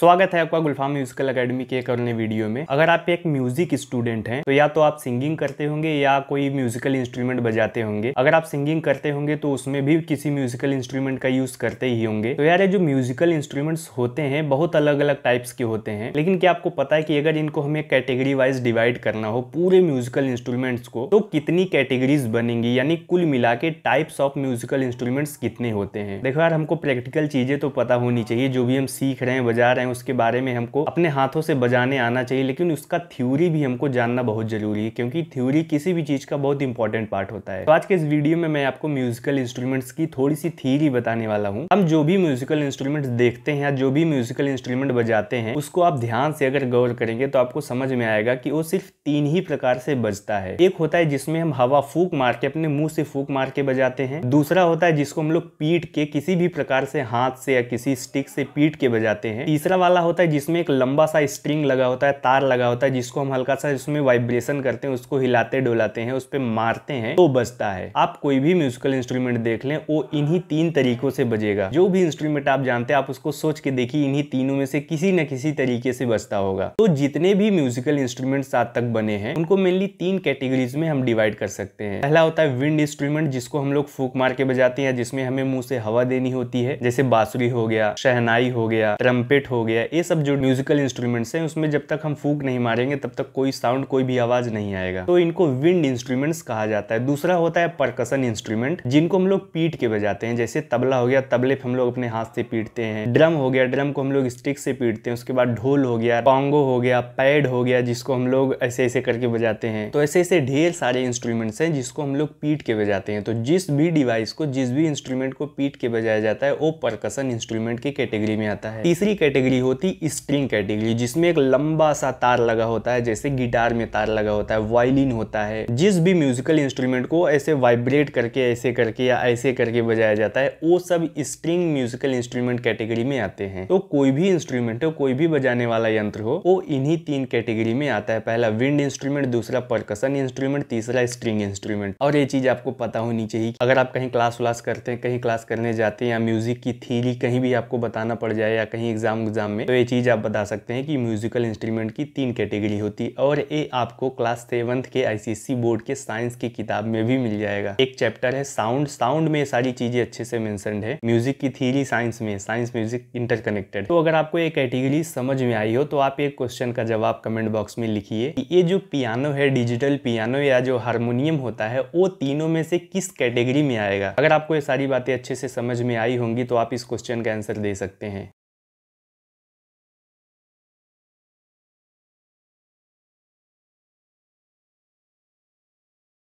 स्वागत है आपका गुलफा म्यूजिकल अकेडमी के एक अन्य वीडियो में अगर आप एक म्यूजिक स्टूडेंट हैं तो या तो आप सिंगिंग करते होंगे या कोई म्यूजिकल इंस्ट्रूमेंट बजाते होंगे अगर आप सिंगिंग करते होंगे तो उसमें भी किसी म्यूजिकल इंस्ट्रूमेंट का यूज करते ही होंगे तो यार जो म्यूजिकल इंस्ट्रूमेंट्स होते हैं बहुत अलग अलग टाइप्स के होते हैं लेकिन क्या आपको पता है कि अगर इनको हमें कैटेगरी वाइज डिवाइड करना हो पूरे म्यूजिकल इंस्ट्रूमेंट्स को तो कितनी कैटेगरीज बनेंगी यानी कुल मिला के टाइप्स ऑफ म्यूजिकल इंस्ट्रूमेंट्स कितने होते हैं देखो यार हमको प्रैक्टिकल चीजें तो पता होनी चाहिए जो भी हम सीख रहे हैं बजा रहे हैं उसके बारे में हमको अपने हाथों से बजाने आना चाहिए लेकिन उसका थ्योरी भी हमको जानना बहुत जरूरी है क्योंकि थ्योरी किसी भी चीज़ का बहुत इंपॉर्टेंट पार्ट होता है तो आज के इस वीडियो में मैं आपको म्यूजिकल इंस्ट्रूमेंट्स की थोड़ी सी थ्योरी बताने वाला हूँ हम जो भी म्यूजिकल इंस्ट्रूमेंट देखते हैं या जो भी म्यूजिकल इंस्ट्रूमेंट बजाते हैं उसको आप ध्यान से अगर गौर करेंगे तो आपको समझ में आएगा कि वो सिर्फ तीन ही प्रकार से बजता है एक होता है जिसमें हम हवा फूक मार के अपने मुंह से फूक मार के बजाते हैं दूसरा होता है जिसको हम लोग पीट के किसी भी प्रकार से हाथ से या किसी स्टिक से पीट के बजाते हैं तीसरा वाला होता है जिसमें एक लंबा सा स्ट्रिंग लगा होता है तार लगा होता है जिसको हम हल्का सा उसमें वाइब्रेशन करते हैं उसको हिलाते डोलाते हैं उस पर मारते हैं तो बजता है आप कोई भी म्यूजिकल इंस्ट्रूमेंट देख लें वो इन्हीं तीन तरीकों से बजेगा जो भी इंस्ट्रूमेंट आप जानते हैं आप उसको सोच के देखिए इन्हीं तीनों में से किसी न किसी तरीके से बजता होगा तो जितने भी म्यूजिकल इंस्ट्रूमेंट आज तक बने हैं उनको मेनली तीन कैटेगरीज में हम डिवाइड कर सकते हैं पहला होता है विंड इंस्ट्रूमेंट जिसको हम लोग फूक मार के बजाते हैं जिसमें हमें मुंह से हवा देनी होती है जैसे बांसुरी हो गया शहनाई हो गया ट्रम्पेट हो हो गया ये सब जो म्यूजिकल इंस्ट्रूमेंट्स हैं उसमें जब तक हम फूक नहीं मारेंगे तब तक कोई साउंड कोई भी आवाज नहीं आएगा तो इनको विंड इंस्ट्रूमेंट्स कहा जाता है दूसरा होता है परकसन इंस्ट्रूमेंट जिनको हम लोग पीट के बजाते हैं जैसे तबला हो गया तबले हम लोग अपने हाथ से पीटते हैं ड्रम हो गया ड्रम को हम लोग स्टिक से पीटते हैं उसके बाद ढोल हो गया पोंगो हो गया पैड हो गया जिसको हम लोग ऐसे ऐसे करके बजाते हैं तो ऐसे ऐसे ढेर सारे इंस्ट्रूमेंट्स हैं जिसको हम लोग पीट के बजाते हैं तो जिस भी डिवाइस को जिस भी इंस्ट्रूमेंट को पीट के बजाया जाता है वो परकसन इंस्ट्रूमेंट की कैटेगरी में आता है तीसरी कैटेगरी कैटेगरी होती स्ट्रिंग कैटेगरी जिसमें एक लंबा सा तार लगा होता है जैसे गिटार में तार लगा होता है वायलिन होता है जिस भी म्यूजिकल इंस्ट्रूमेंट को ऐसे वाइब्रेट करके ऐसे करके या ऐसे करके बजाया जाता है वो सब स्ट्रिंग म्यूजिकल इंस्ट्रूमेंट कैटेगरी में आते हैं तो कोई भी इंस्ट्रूमेंट हो कोई भी बजाने वाला यंत्र हो वो इन्हीं तीन कैटेगरी में आता है पहला विंड इंस्ट्रूमेंट दूसरा परकसन इंस्ट्रूमेंट तीसरा स्ट्रिंग इंस्ट्रूमेंट और ये चीज आपको पता होनी चाहिए अगर आप कहीं क्लास व्लास करते हैं कहीं क्लास करने जाते हैं या म्यूजिक की थीरी कहीं भी आपको बताना पड़ जाए या कहीं एग्जाम एग्जाम में तो ये चीज़ आप बता सकते हैं कि म्यूजिकल इंस्ट्रूमेंट की तीन कैटेगरी होती है और ये आपको क्लास सेवंथ के आईसीएससी बोर्ड के साइंस की किताब में भी मिल जाएगा एक चैप्टर है साउंड साउंड में सारी चीज़ें अच्छे से मैं है म्यूजिक की थीरी साइंस में साइंस म्यूजिक इंटरकनेक्टेड तो अगर आपको ये कैटेगरी समझ में आई हो तो आप एक क्वेश्चन का जवाब कमेंट बॉक्स में लिखिए ये जो पियानो है डिजिटल पियानो या जो हारमोनियम होता है वो तीनों में से किस कैटेगरी में आएगा अगर आपको ये सारी बातें अच्छे से समझ में आई होंगी तो आप इस क्वेश्चन का आंसर दे सकते हैं